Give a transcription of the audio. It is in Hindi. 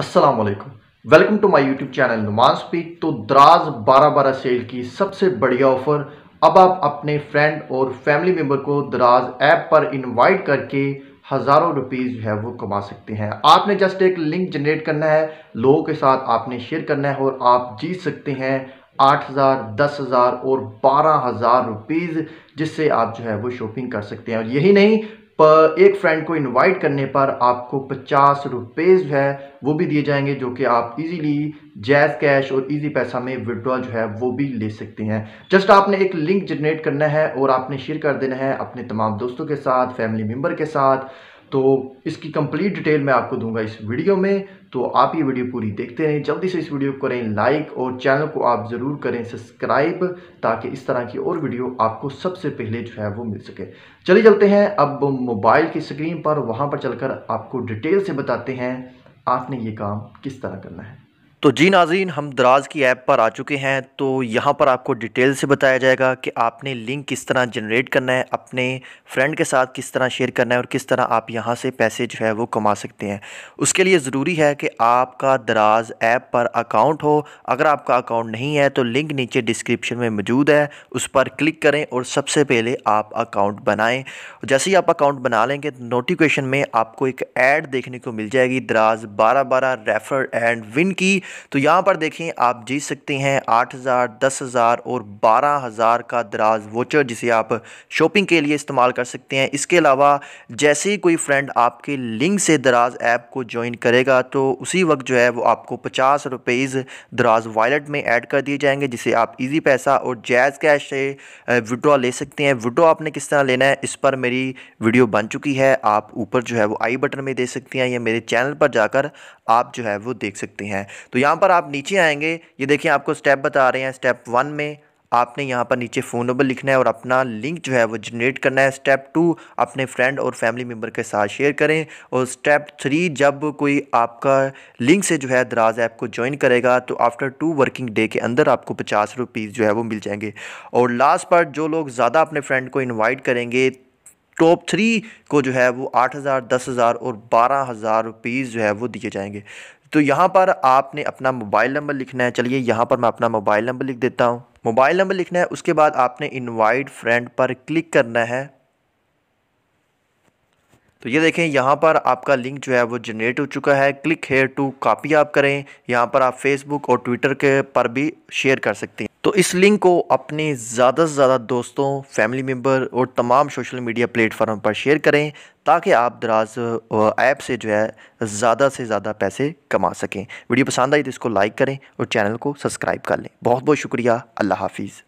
Aslam welcome to my YouTube channel नुमान स्पीक तो द्राज बारह बारह सेल की सबसे बढ़िया ऑफ़र अब आप अपने फ्रेंड और फैमिली मेम्बर को द्राज ऐप पर इनवाइट करके हज़ारों रुपीज़ जो है वो कमा सकते हैं आपने जस्ट एक लिंक जनरेट करना है लोगों के साथ आपने शेयर करना है और आप जीत सकते हैं आठ हज़ार दस हज़ार और बारह हज़ार रुपीज़ जिससे आप जो है वो शॉपिंग कर सकते हैं और यही नहीं पर एक फ्रेंड को इनवाइट करने पर आपको पचास रुपये जो है वो भी दिए जाएंगे जो कि आप इजीली जैज़ कैश और इजी पैसा में विड्रॉल जो है वो भी ले सकते हैं जस्ट आपने एक लिंक जनरेट करना है और आपने शेयर कर देना है अपने तमाम दोस्तों के साथ फैमिली मेम्बर के साथ तो इसकी कंप्लीट डिटेल मैं आपको दूंगा इस वीडियो में तो आप ये वीडियो पूरी देखते रहें जल्दी से इस वीडियो को करें लाइक और चैनल को आप ज़रूर करें सब्सक्राइब ताकि इस तरह की और वीडियो आपको सबसे पहले जो है वो मिल सके चलिए चलते हैं अब मोबाइल की स्क्रीन पर वहाँ पर चलकर आपको डिटेल से बताते हैं आपने ये काम किस तरह करना है तो जी नाजीन हम दराज की ऐप पर आ चुके हैं तो यहाँ पर आपको डिटेल से बताया जाएगा कि आपने लिंक किस तरह जनरेट करना है अपने फ्रेंड के साथ किस तरह शेयर करना है और किस तरह आप यहाँ से पैसे जो है वो कमा सकते हैं उसके लिए ज़रूरी है कि आपका दराज ऐप पर अकाउंट हो अगर आपका अकाउंट नहीं है तो लिंक नीचे डिस्क्रिप्शन में मौजूद है उस पर क्लिक करें और सबसे पहले आप अकाउंट बनाएँ जैसे ही आप अकाउंट बना लेंगे तो नोटिफिकेशन में आपको एक ऐड देखने को मिल जाएगी दराज बारह बारह रेफर एंड विन की तो यहाँ पर देखें आप जीत सकते हैं आठ हज़ार दस हज़ार और बारह हज़ार का दराज वोचर जिसे आप शॉपिंग के लिए इस्तेमाल कर सकते हैं इसके अलावा जैसे ही कोई फ्रेंड आपके लिंक से दराज ऐप को ज्वाइन करेगा तो उसी वक्त जो है वो आपको पचास रुपीज़ दराज वॉलेट में ऐड कर दिए जाएंगे जिसे आप इजी पैसा और जैज़ कैश से विड्रॉ ले सकते हैं विड्रॉ आपने किस तरह लेना है इस पर मेरी वीडियो बन चुकी है आप ऊपर जो है वो आई बटन में दे सकते हैं या मेरे चैनल पर जाकर आप जो है वो देख सकते हैं तो तो यहाँ पर आप नीचे आएंगे ये देखिए आपको स्टेप बता रहे हैं स्टेप वन में आपने यहाँ पर नीचे फ़ोन नंबर लिखना है और अपना लिंक जो है वो जनरेट करना है स्टेप टू अपने फ्रेंड और फैमिली मेम्बर के साथ शेयर करें और स्टेप थ्री जब कोई आपका लिंक से जो है दराज ऐप को ज्वाइन करेगा तो आफ्टर टू वर्किंग डे के अंदर आपको पचास रुपीज़ जो है वो मिल जाएंगे और लास्ट पर जो लोग ज़्यादा अपने फ्रेंड को इन्वाइट करेंगे टॉप थ्री को जो है वो आठ हज़ार दस हज़ार और बारह हज़ार रुपीज़ जो है वो दिए जाएंगे तो यहाँ पर आपने अपना मोबाइल नंबर लिखना है चलिए यहाँ पर मैं अपना मोबाइल नंबर लिख देता हूँ मोबाइल नंबर लिखना है उसके बाद आपने इनवाइट फ्रेंड पर क्लिक करना है तो ये देखें यहाँ पर आपका लिंक जो है वो जनरेट हो चुका है क्लिक हेयर टू कापी आप करें यहाँ पर आप फेसबुक और ट्विटर के पर भी शेयर कर सकते हैं तो इस लिंक को अपने ज़्यादा से ज़्यादा दोस्तों फैमिली मेम्बर और तमाम सोशल मीडिया प्लेटफॉर्म पर शेयर करें ताकि आप दराज ऐप से जो है ज़्यादा से ज़्यादा पैसे कमा सकें वीडियो पसंद आई तो इसको लाइक करें और चैनल को सब्सक्राइब कर लें बहुत बहुत शुक्रिया अल्लाह हाफिज़